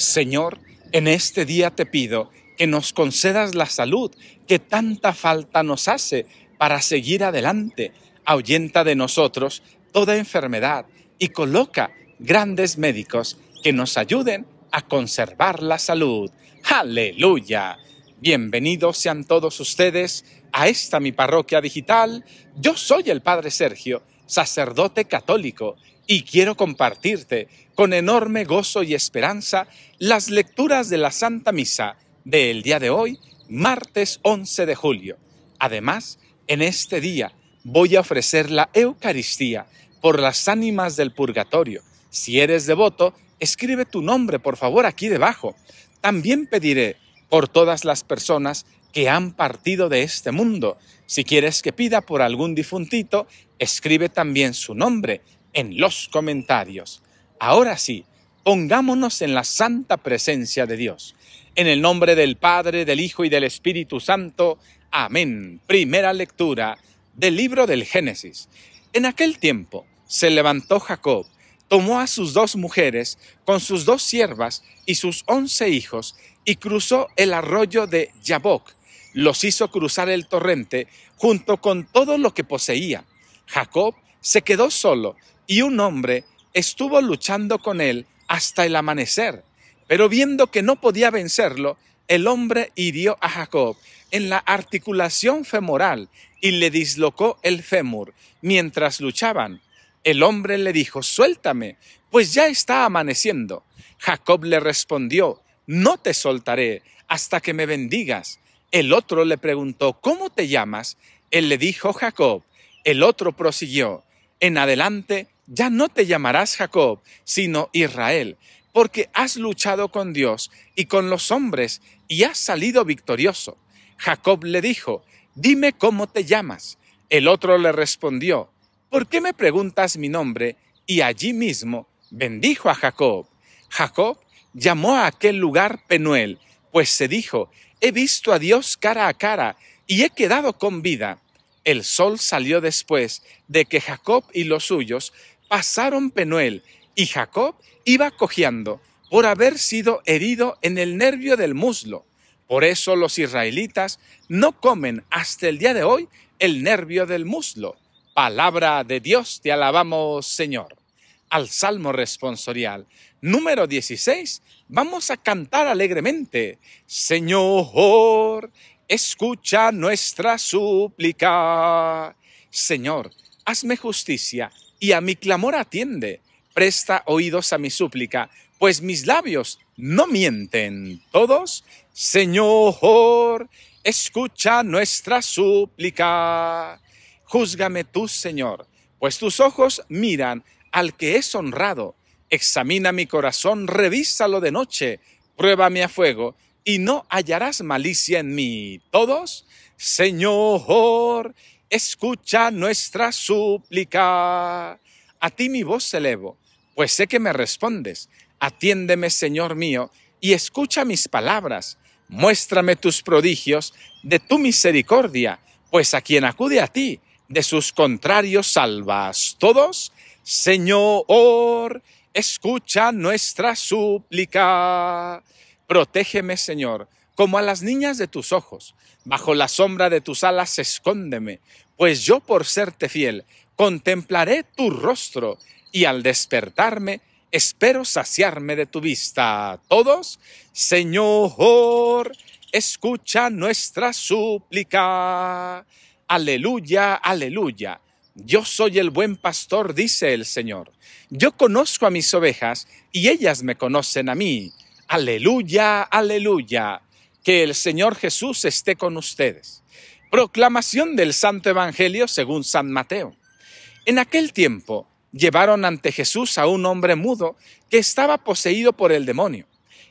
Señor, en este día te pido que nos concedas la salud que tanta falta nos hace para seguir adelante. Ahuyenta de nosotros toda enfermedad y coloca grandes médicos que nos ayuden a conservar la salud. Aleluya. Bienvenidos sean todos ustedes a esta mi parroquia digital. Yo soy el Padre Sergio sacerdote católico, y quiero compartirte con enorme gozo y esperanza las lecturas de la Santa Misa del día de hoy, martes 11 de julio. Además, en este día voy a ofrecer la Eucaristía por las ánimas del purgatorio. Si eres devoto, escribe tu nombre por favor aquí debajo. También pediré por todas las personas que han partido de este mundo. Si quieres que pida por algún difuntito, escribe también su nombre en los comentarios. Ahora sí, pongámonos en la santa presencia de Dios. En el nombre del Padre, del Hijo y del Espíritu Santo. Amén. Primera lectura del libro del Génesis. En aquel tiempo se levantó Jacob, tomó a sus dos mujeres, con sus dos siervas y sus once hijos, y cruzó el arroyo de Yabok los hizo cruzar el torrente junto con todo lo que poseía. Jacob se quedó solo y un hombre estuvo luchando con él hasta el amanecer. Pero viendo que no podía vencerlo, el hombre hirió a Jacob en la articulación femoral y le dislocó el fémur mientras luchaban. El hombre le dijo, suéltame, pues ya está amaneciendo. Jacob le respondió, no te soltaré hasta que me bendigas. El otro le preguntó, ¿cómo te llamas? Él le dijo, Jacob. El otro prosiguió, en adelante ya no te llamarás Jacob, sino Israel, porque has luchado con Dios y con los hombres y has salido victorioso. Jacob le dijo, dime cómo te llamas. El otro le respondió, ¿por qué me preguntas mi nombre? Y allí mismo bendijo a Jacob. Jacob llamó a aquel lugar Penuel, pues se dijo, he visto a Dios cara a cara y he quedado con vida. El sol salió después de que Jacob y los suyos pasaron Penuel, y Jacob iba cojeando por haber sido herido en el nervio del muslo. Por eso los israelitas no comen hasta el día de hoy el nervio del muslo. Palabra de Dios, te alabamos Señor al Salmo responsorial. Número 16, vamos a cantar alegremente. Señor, escucha nuestra súplica. Señor, hazme justicia y a mi clamor atiende. Presta oídos a mi súplica, pues mis labios no mienten. Todos, Señor, escucha nuestra súplica. Júzgame tú, Señor, pues tus ojos miran al que es honrado. Examina mi corazón, revísalo de noche, pruébame a fuego, y no hallarás malicia en mí. Todos, Señor, escucha nuestra súplica. A ti mi voz elevo, pues sé que me respondes. Atiéndeme, Señor mío, y escucha mis palabras. Muéstrame tus prodigios de tu misericordia, pues a quien acude a ti, de sus contrarios salvas. Todos, Señor, escucha nuestra súplica. Protégeme, Señor, como a las niñas de tus ojos. Bajo la sombra de tus alas escóndeme, pues yo por serte fiel contemplaré tu rostro y al despertarme espero saciarme de tu vista. Todos, Señor, escucha nuestra súplica. Aleluya, aleluya. Yo soy el buen pastor, dice el Señor. Yo conozco a mis ovejas y ellas me conocen a mí. Aleluya, aleluya. Que el Señor Jesús esté con ustedes. Proclamación del Santo Evangelio según San Mateo. En aquel tiempo llevaron ante Jesús a un hombre mudo que estaba poseído por el demonio.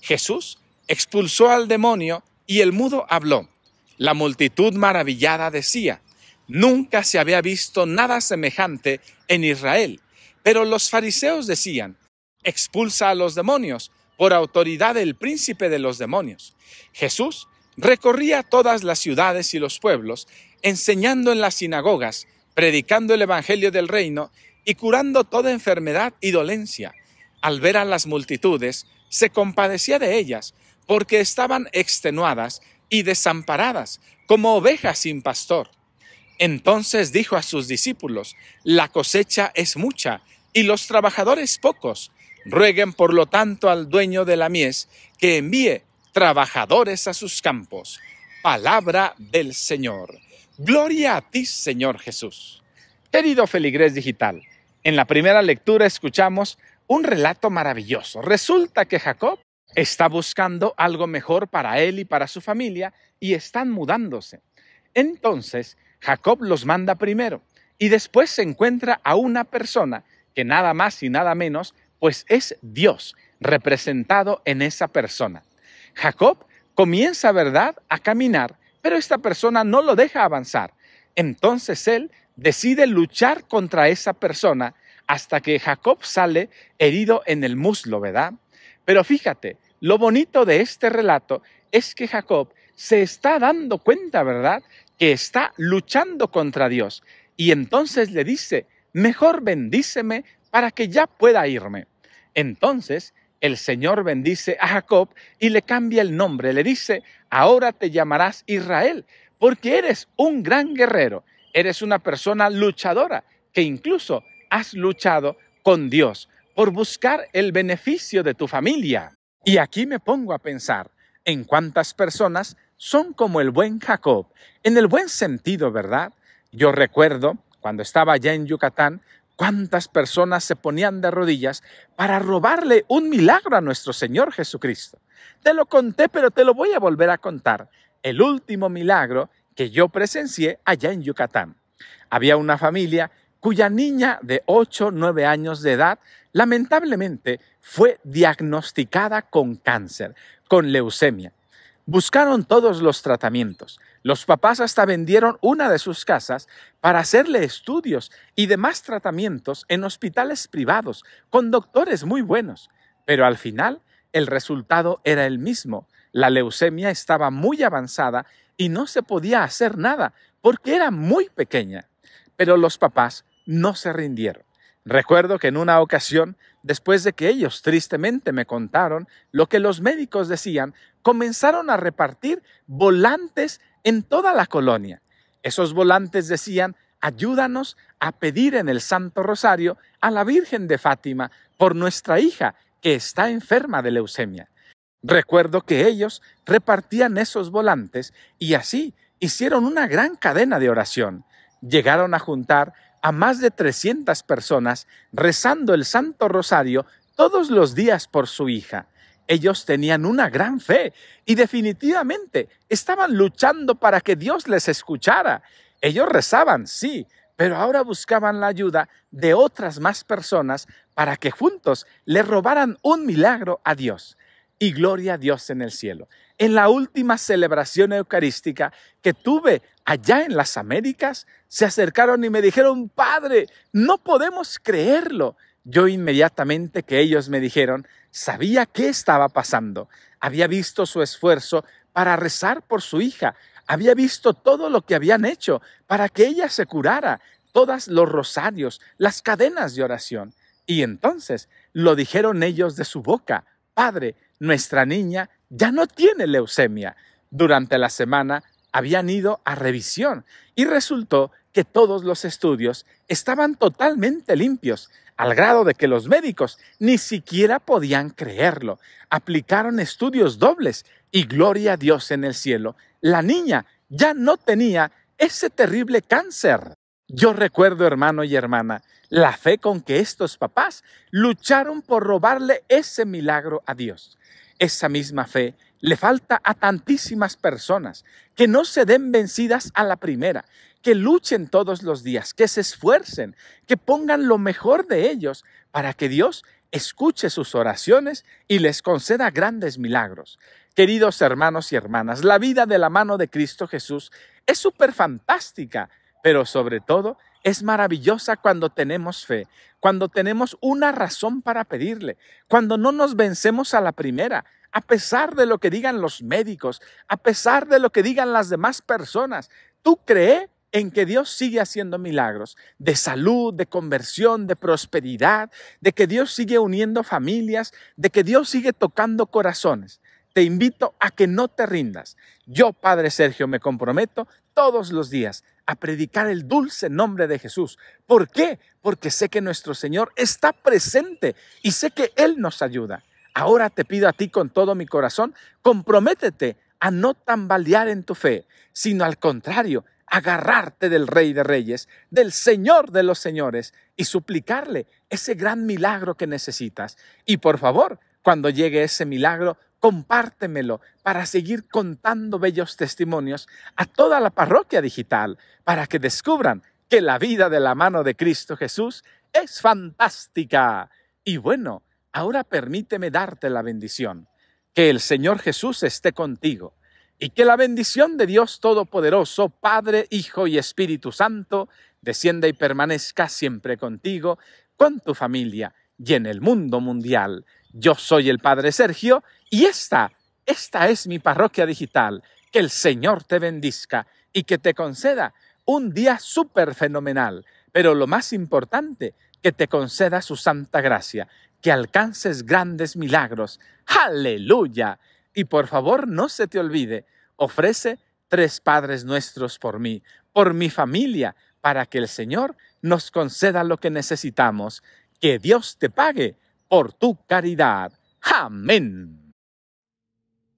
Jesús expulsó al demonio y el mudo habló. La multitud maravillada decía, Nunca se había visto nada semejante en Israel. Pero los fariseos decían, expulsa a los demonios por autoridad del príncipe de los demonios. Jesús recorría todas las ciudades y los pueblos, enseñando en las sinagogas, predicando el Evangelio del reino y curando toda enfermedad y dolencia. Al ver a las multitudes, se compadecía de ellas, porque estaban extenuadas y desamparadas, como ovejas sin pastor. Entonces dijo a sus discípulos, la cosecha es mucha y los trabajadores pocos. Rueguen por lo tanto al dueño de la mies que envíe trabajadores a sus campos. Palabra del Señor. Gloria a ti, Señor Jesús. Querido Feligrés Digital, en la primera lectura escuchamos un relato maravilloso. Resulta que Jacob está buscando algo mejor para él y para su familia y están mudándose. Entonces, Jacob los manda primero y después se encuentra a una persona que nada más y nada menos, pues es Dios representado en esa persona. Jacob comienza, ¿verdad?, a caminar, pero esta persona no lo deja avanzar. Entonces él decide luchar contra esa persona hasta que Jacob sale herido en el muslo, ¿verdad? Pero fíjate, lo bonito de este relato es que Jacob se está dando cuenta, ¿verdad?, que está luchando contra Dios. Y entonces le dice, mejor bendíceme para que ya pueda irme. Entonces el Señor bendice a Jacob y le cambia el nombre, le dice, ahora te llamarás Israel, porque eres un gran guerrero, eres una persona luchadora, que incluso has luchado con Dios por buscar el beneficio de tu familia. Y aquí me pongo a pensar en cuántas personas son como el buen Jacob, en el buen sentido, ¿verdad? Yo recuerdo, cuando estaba allá en Yucatán, cuántas personas se ponían de rodillas para robarle un milagro a nuestro Señor Jesucristo. Te lo conté, pero te lo voy a volver a contar. El último milagro que yo presencié allá en Yucatán. Había una familia cuya niña de 8 o 9 años de edad lamentablemente fue diagnosticada con cáncer, con leucemia. Buscaron todos los tratamientos. Los papás hasta vendieron una de sus casas para hacerle estudios y demás tratamientos en hospitales privados, con doctores muy buenos. Pero al final el resultado era el mismo. La leucemia estaba muy avanzada y no se podía hacer nada porque era muy pequeña. Pero los papás no se rindieron. Recuerdo que en una ocasión, después de que ellos tristemente me contaron lo que los médicos decían, comenzaron a repartir volantes en toda la colonia. Esos volantes decían, ayúdanos a pedir en el Santo Rosario a la Virgen de Fátima por nuestra hija que está enferma de leucemia. Recuerdo que ellos repartían esos volantes y así hicieron una gran cadena de oración. Llegaron a juntar a más de 300 personas rezando el Santo Rosario todos los días por su hija. Ellos tenían una gran fe y definitivamente estaban luchando para que Dios les escuchara. Ellos rezaban, sí, pero ahora buscaban la ayuda de otras más personas para que juntos le robaran un milagro a Dios. Y gloria a Dios en el cielo. En la última celebración eucarística que tuve allá en las Américas, se acercaron y me dijeron, Padre, no podemos creerlo. Yo inmediatamente que ellos me dijeron, sabía qué estaba pasando. Había visto su esfuerzo para rezar por su hija. Había visto todo lo que habían hecho para que ella se curara, todos los rosarios, las cadenas de oración. Y entonces lo dijeron ellos de su boca, Padre, nuestra niña ya no tiene leucemia. Durante la semana habían ido a revisión y resultó que todos los estudios estaban totalmente limpios, al grado de que los médicos ni siquiera podían creerlo. Aplicaron estudios dobles y gloria a Dios en el cielo, la niña ya no tenía ese terrible cáncer. Yo recuerdo, hermano y hermana, la fe con que estos papás lucharon por robarle ese milagro a Dios. Esa misma fe le falta a tantísimas personas que no se den vencidas a la primera, que luchen todos los días, que se esfuercen, que pongan lo mejor de ellos para que Dios escuche sus oraciones y les conceda grandes milagros. Queridos hermanos y hermanas, la vida de la mano de Cristo Jesús es súper fantástica, pero sobre todo es maravillosa cuando tenemos fe, cuando tenemos una razón para pedirle, cuando no nos vencemos a la primera, a pesar de lo que digan los médicos, a pesar de lo que digan las demás personas. Tú crees en que Dios sigue haciendo milagros de salud, de conversión, de prosperidad, de que Dios sigue uniendo familias, de que Dios sigue tocando corazones. Te invito a que no te rindas. Yo, Padre Sergio, me comprometo todos los días a predicar el dulce nombre de Jesús. ¿Por qué? Porque sé que nuestro Señor está presente y sé que Él nos ayuda. Ahora te pido a ti con todo mi corazón, comprométete a no tambalear en tu fe, sino al contrario, agarrarte del Rey de Reyes, del Señor de los Señores y suplicarle ese gran milagro que necesitas. Y por favor, cuando llegue ese milagro, compártemelo para seguir contando bellos testimonios a toda la parroquia digital, para que descubran que la vida de la mano de Cristo Jesús es fantástica. Y bueno, Ahora permíteme darte la bendición. Que el Señor Jesús esté contigo y que la bendición de Dios Todopoderoso, Padre, Hijo y Espíritu Santo, descienda y permanezca siempre contigo, con tu familia y en el mundo mundial. Yo soy el Padre Sergio y esta, esta es mi parroquia digital. Que el Señor te bendizca y que te conceda un día súper fenomenal, pero lo más importante, que te conceda su santa gracia que alcances grandes milagros. Aleluya. Y por favor, no se te olvide, ofrece tres Padres nuestros por mí, por mi familia, para que el Señor nos conceda lo que necesitamos. Que Dios te pague por tu caridad. Amén.